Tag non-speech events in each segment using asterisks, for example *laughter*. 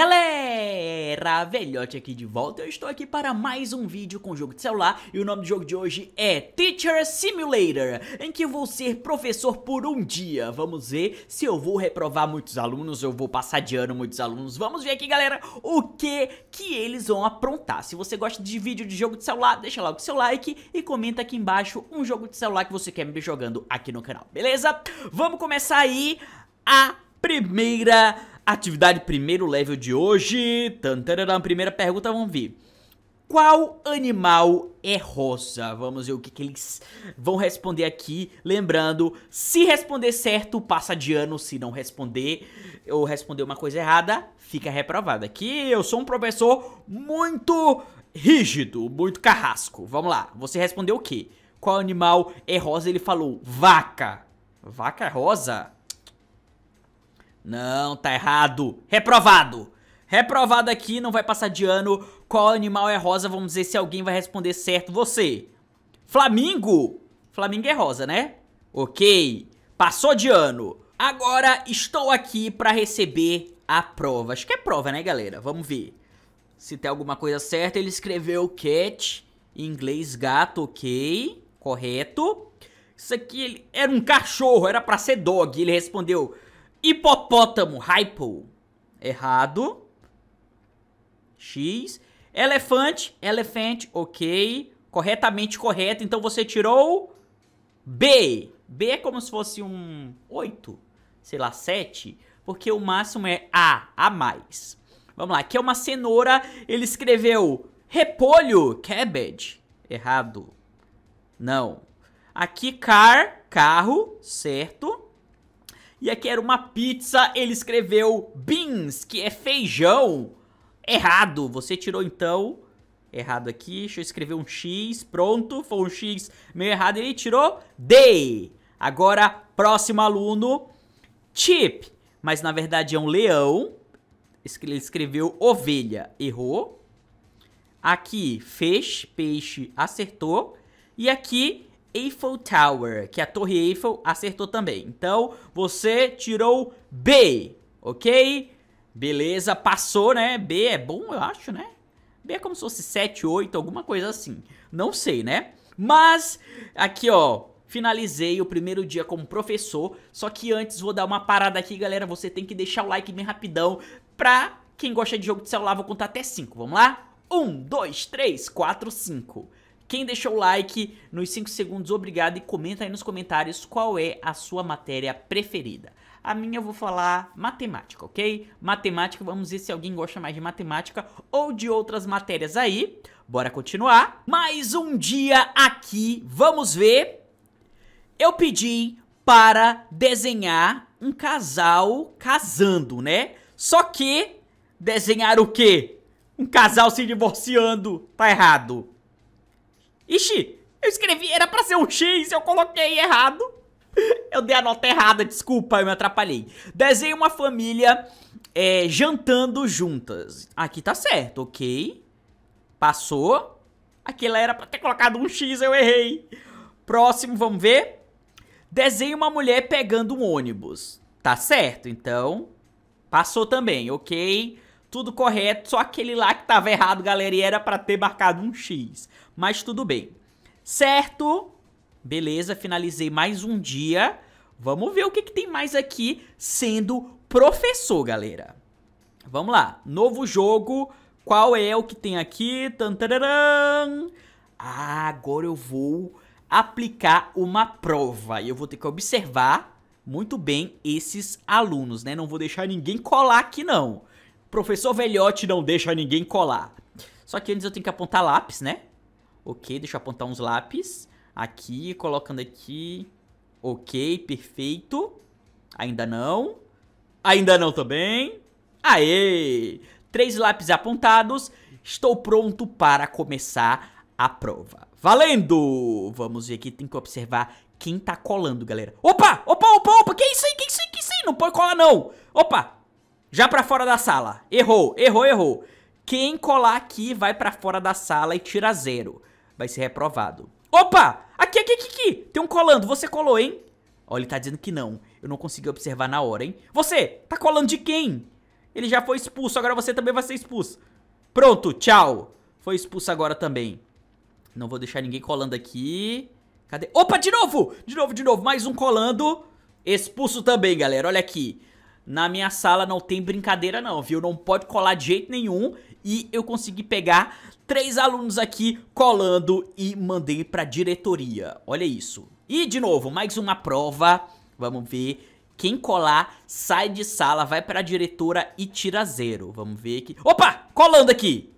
Galera, velhote aqui de volta, eu estou aqui para mais um vídeo com jogo de celular e o nome do jogo de hoje é Teacher Simulator, em que eu vou ser professor por um dia, vamos ver se eu vou reprovar muitos alunos, eu vou passar de ano muitos alunos, vamos ver aqui galera o que que eles vão aprontar, se você gosta de vídeo de jogo de celular, deixa lá o seu like e comenta aqui embaixo um jogo de celular que você quer me jogando aqui no canal, beleza? Vamos começar aí a primeira Atividade primeiro level de hoje. Tantararã, primeira pergunta, vamos ver. Qual animal é rosa? Vamos ver o que, que, eles vão responder aqui. Lembrando, se responder certo, passa de ano. Se não responder ou responder uma coisa errada, fica reprovado. Aqui eu sou um professor muito rígido, muito carrasco. Vamos lá, você respondeu o quê? Qual animal é rosa? Ele falou vaca. Vaca é rosa? Não, tá errado. Reprovado. Reprovado aqui, não vai passar de ano. Qual animal é rosa? Vamos ver se alguém vai responder certo. Você. Flamingo. Flamingo é rosa, né? Ok. Passou de ano. Agora estou aqui para receber a prova. Acho que é prova, né, galera? Vamos ver. Se tem alguma coisa certa, ele escreveu cat, em inglês gato, ok, correto. Isso aqui era um cachorro, era pra ser dog, ele respondeu Hipopótamo, hypo. Errado. X. Elefante, elefante, ok. Corretamente correto. Então você tirou B. B é como se fosse um 8, sei lá, 7. Porque o máximo é A, a mais. Vamos lá, aqui é uma cenoura. Ele escreveu repolho, cabbage. Errado. Não. Aqui car, carro, certo e aqui era uma pizza, ele escreveu beans, que é feijão. Errado, você tirou então, errado aqui, deixa eu escrever um X, pronto, foi um X meio errado, ele tirou D. Agora, próximo aluno, chip, mas na verdade é um leão, ele escreveu ovelha, errou. Aqui, fish peixe, acertou. E aqui, Eiffel Tower, que a Torre Eiffel acertou também. Então, você tirou B, ok? Beleza, passou, né? B é bom, eu acho, né? B é como se fosse 7, 8, alguma coisa assim. Não sei, né? Mas, aqui, ó, finalizei o primeiro dia como professor. Só que antes vou dar uma parada aqui, galera. Você tem que deixar o like bem rapidão. Pra quem gosta de jogo de celular, vou contar até 5. Vamos lá? 1, 2, 3, 4, 5. Quem deixou o like nos 5 segundos, obrigado e comenta aí nos comentários qual é a sua matéria preferida. A minha eu vou falar matemática, ok? Matemática, vamos ver se alguém gosta mais de matemática ou de outras matérias aí. Bora continuar. Mais um dia aqui, vamos ver. Eu pedi para desenhar um casal casando, né? Só que desenhar o quê? Um casal se divorciando. Tá errado. Ixi, eu escrevi, era pra ser um X, eu coloquei errado. *laughs* Eu dei a nota errada, desculpa, eu me atrapalhei. Desenhe uma família é, jantando juntas. Aqui tá certo, ok. Passou. Aquela era pra ter colocado um X, eu errei. Próximo, vamos ver. Desenhe uma mulher pegando um ônibus. Tá certo, então. Passou também, ok tudo correto, só aquele lá que tava errado, galera, e era para ter marcado um X. Mas tudo bem. Certo? Beleza, finalizei mais um dia. Vamos ver o que, que tem mais aqui sendo professor, galera. Vamos lá. Novo jogo. Qual é o que tem aqui? Tantararam. Ah, agora eu vou aplicar uma prova. E eu vou ter que observar muito bem esses alunos, né? Não vou deixar ninguém colar aqui, não. Professor Velhote não deixa ninguém colar. Só que antes eu tenho que apontar lápis, né? Ok, deixa eu apontar uns lápis. Aqui, colocando aqui. Ok, perfeito. Ainda não. Ainda não também. Aê! Três lápis apontados. Estou pronto para começar a prova. Valendo! Vamos ver aqui, tem que observar quem tá colando, galera. Opa! Opa, opa, opa! Que isso aí? Que isso aí? Que isso aí? Não pode colar, não! Opa! Já pra fora da sala. Errou, errou, errou. Quem colar aqui vai pra fora da sala e tira zero. Vai ser reprovado. Opa! Aqui, aqui, aqui, aqui. Tem um colando. Você colou, hein? Ó, ele tá dizendo que não. Eu não consegui observar na hora, hein? Você! Tá colando de quem? Ele já foi expulso. Agora você também vai ser expulso. Pronto, tchau. Foi expulso agora também. Não vou deixar ninguém colando aqui. Cadê? Opa, de novo! De novo, de novo. Mais um colando. Expulso também, galera. Olha aqui na minha sala não tem brincadeira não, viu? Não pode colar de jeito nenhum e eu consegui pegar três alunos aqui colando e mandei pra diretoria. Olha isso. E de novo, mais uma prova. Vamos ver. Quem colar sai de sala, vai pra diretora e tira zero. Vamos ver aqui. Opa! Colando aqui!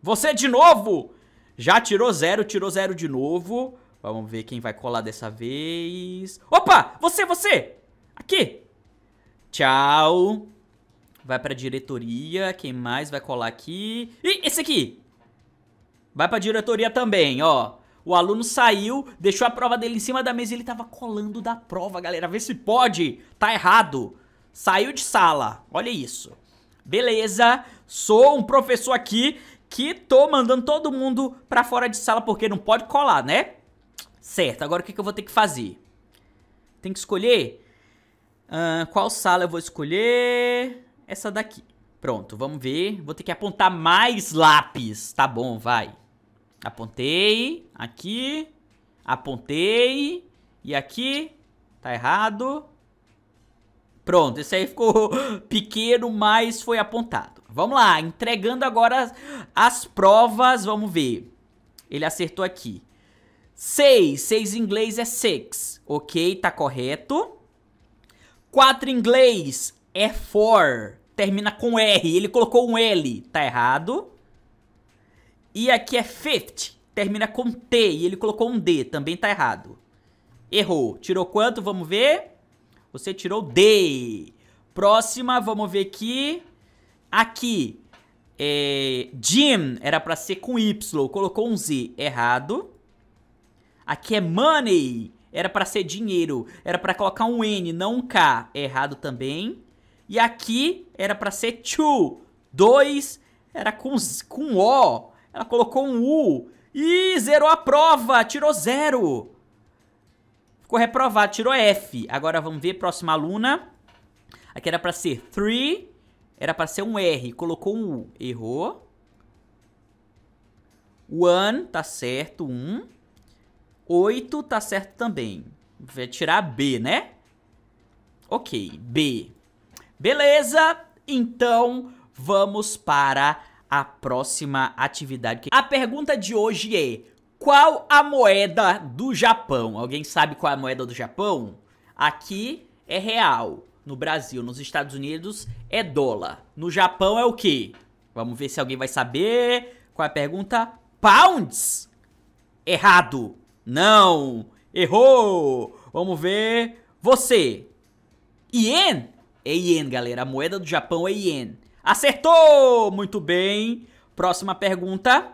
Você de novo? Já tirou zero, tirou zero de novo. Vamos ver quem vai colar dessa vez. Opa! Você, você! Aqui! Tchau. Vai pra diretoria. Quem mais vai colar aqui? Ih, esse aqui. Vai pra diretoria também, ó. O aluno saiu, deixou a prova dele em cima da mesa e ele tava colando da prova, galera. Vê se pode. Tá errado. Saiu de sala. Olha isso. Beleza. Sou um professor aqui que tô mandando todo mundo pra fora de sala porque não pode colar, né? Certo. Agora o que, que eu vou ter que fazer? Tem que escolher Uh, qual sala eu vou escolher? Essa daqui. Pronto, vamos ver. Vou ter que apontar mais lápis. Tá bom, vai. Apontei. Aqui. Apontei. E aqui. Tá errado. Pronto, esse aí ficou *gasps* pequeno, mas foi apontado. Vamos lá, entregando agora as, as provas. Vamos ver. Ele acertou aqui. 6. 6 em inglês é 6. Ok, tá correto. 4 em inglês é for. Termina com R. Ele colocou um L. Tá errado. E aqui é fifth. Termina com T. E ele colocou um D. Também tá errado. Errou. Tirou quanto? Vamos ver. Você tirou D. Próxima, vamos ver aqui. Aqui. É, Jim era pra ser com Y. Colocou um Z. Errado. Aqui é money. Era para ser dinheiro. Era para colocar um N, não um K. É errado também. E aqui era para ser two, Dois era com, com O. Ela colocou um U. E zerou a prova. Tirou zero. Ficou reprovado. Tirou F. Agora vamos ver próxima aluna. Aqui era para ser three. Era para ser um R. Colocou um U. Errou. One. Tá certo. Um. 8 tá certo também. Vai tirar B, né? Ok, B. Beleza, então vamos para a próxima atividade. A pergunta de hoje é, qual a moeda do Japão? Alguém sabe qual é a moeda do Japão? Aqui é real, no Brasil, nos Estados Unidos é dólar. No Japão é o quê? Vamos ver se alguém vai saber. Qual é a pergunta? Pounds! Errado! Não! Errou! Vamos ver. Você! Ien? É Ien, galera. A moeda do Japão é Ien. Acertou! Muito bem. Próxima pergunta.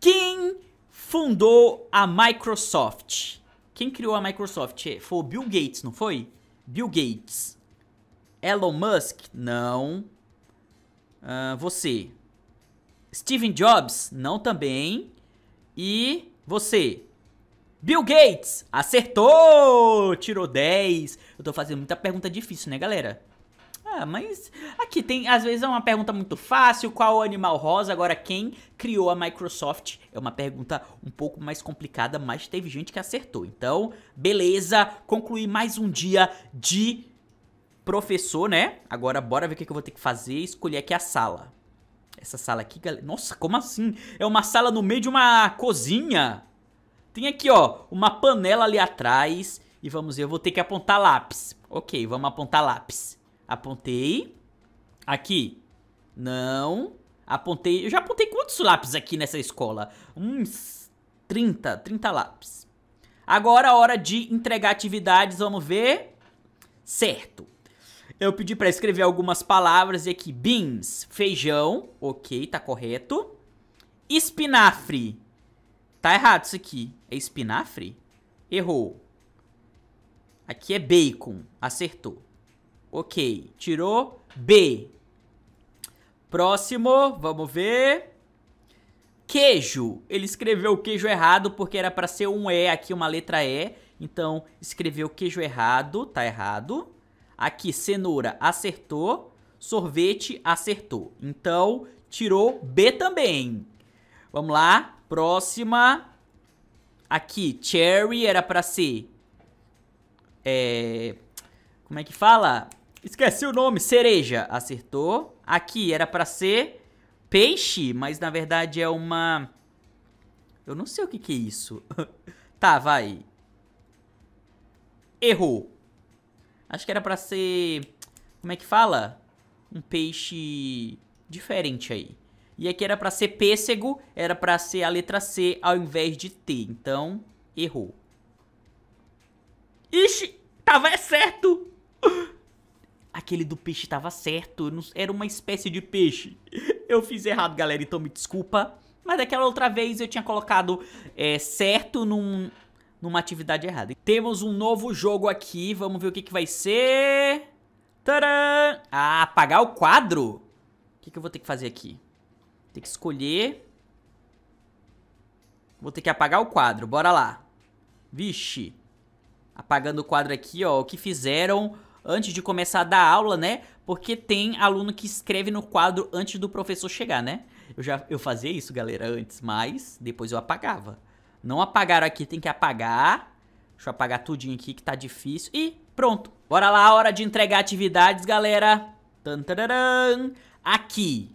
Quem fundou a Microsoft? Quem criou a Microsoft? É, foi o Bill Gates, não foi? Bill Gates. Elon Musk? Não. Uh, você. Steven Jobs? Não também. E você. Bill Gates. Acertou! Tirou 10. Eu tô fazendo muita pergunta difícil, né, galera? Ah, mas aqui tem, às vezes é uma pergunta muito fácil, qual o animal rosa? Agora quem criou a Microsoft? É uma pergunta um pouco mais complicada, mas teve gente que acertou. Então, beleza, concluí mais um dia de professor, né? Agora bora ver o que eu vou ter que fazer, escolher aqui a sala. Essa sala aqui, galera... Nossa, como assim? É uma sala no meio de uma cozinha. Tem aqui, ó, uma panela ali atrás. E vamos ver, eu vou ter que apontar lápis. Ok, vamos apontar lápis. Apontei. Aqui. Não. Apontei. Eu já apontei quantos lápis aqui nessa escola? Uns 30, 30 lápis. Agora a é hora de entregar atividades, vamos ver. Certo. Eu pedi para escrever algumas palavras e aqui beans, feijão, ok, tá correto. Espinafre. Tá errado isso aqui. É espinafre? Errou. Aqui é bacon, acertou. Ok, tirou B. Próximo, vamos ver. Queijo. Ele escreveu o queijo errado porque era para ser um E aqui, uma letra E. Então, escreveu queijo errado, tá errado. Aqui, cenoura acertou, sorvete acertou. Então, tirou B também. Vamos lá, próxima. Aqui, cherry era pra ser... É... Como é que fala? Esqueci o nome, cereja. Acertou. Aqui era pra ser peixe, mas na verdade é uma... Eu não sei o que que é isso. *laughs* tá, vai. Errou. Acho que era pra ser... Como é que fala? Um peixe diferente aí. E aqui era pra ser pêssego, era pra ser a letra C ao invés de T. Então, errou. Ixi, tava certo! *gasps* Aquele do peixe tava certo, era uma espécie de peixe. *laughs* Eu fiz errado, galera, então me desculpa. Mas daquela outra vez eu tinha colocado é, certo num, numa atividade errada. Temos um novo jogo aqui, vamos ver o que, que vai ser. Tcharam! Ah, apagar o quadro? O que, que eu vou ter que fazer aqui? Tem que escolher. Vou ter que apagar o quadro, bora lá. Vixe. Apagando o quadro aqui, ó, o que fizeram antes de começar a dar aula, né? Porque tem aluno que escreve no quadro antes do professor chegar, né? Eu já eu fazia isso, galera, antes, mas depois eu apagava. Não apagaram aqui, tem que apagar. Deixa eu apagar tudinho aqui que tá difícil. E pronto. Bora lá, hora de entregar atividades, galera. Tantararam. Aqui.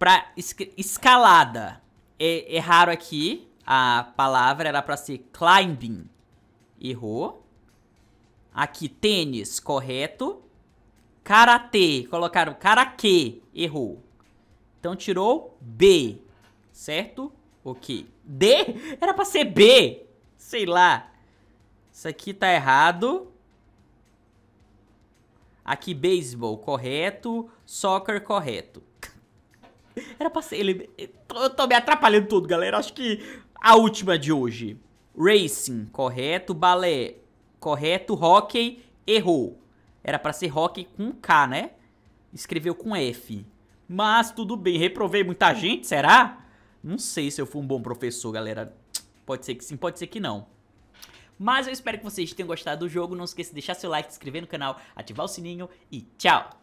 Pra escalada. É, erraram é aqui. A palavra era pra ser climbing. Errou. Aqui, tênis, correto. Karatê. Colocaram karaque, Errou. Então tirou B. Certo? Ok. D? Era pra ser B. Sei lá. Isso aqui tá errado. Aqui, beisebol, correto. Soccer, correto. *laughs* Era pra ser... Ele... Eu tô me atrapalhando tudo, galera. Acho que a última de hoje. Racing, correto. Balé, correto. Hockey, errou. Era pra ser hockey com K, né? Escreveu com F. Mas tudo bem, reprovei muita gente, será? Não sei se eu fui um bom professor, galera. Pode ser que sim, pode ser que não. Mas eu espero que vocês tenham gostado do jogo. Não esqueça de deixar seu like, se inscrever no canal, ativar o sininho e tchau!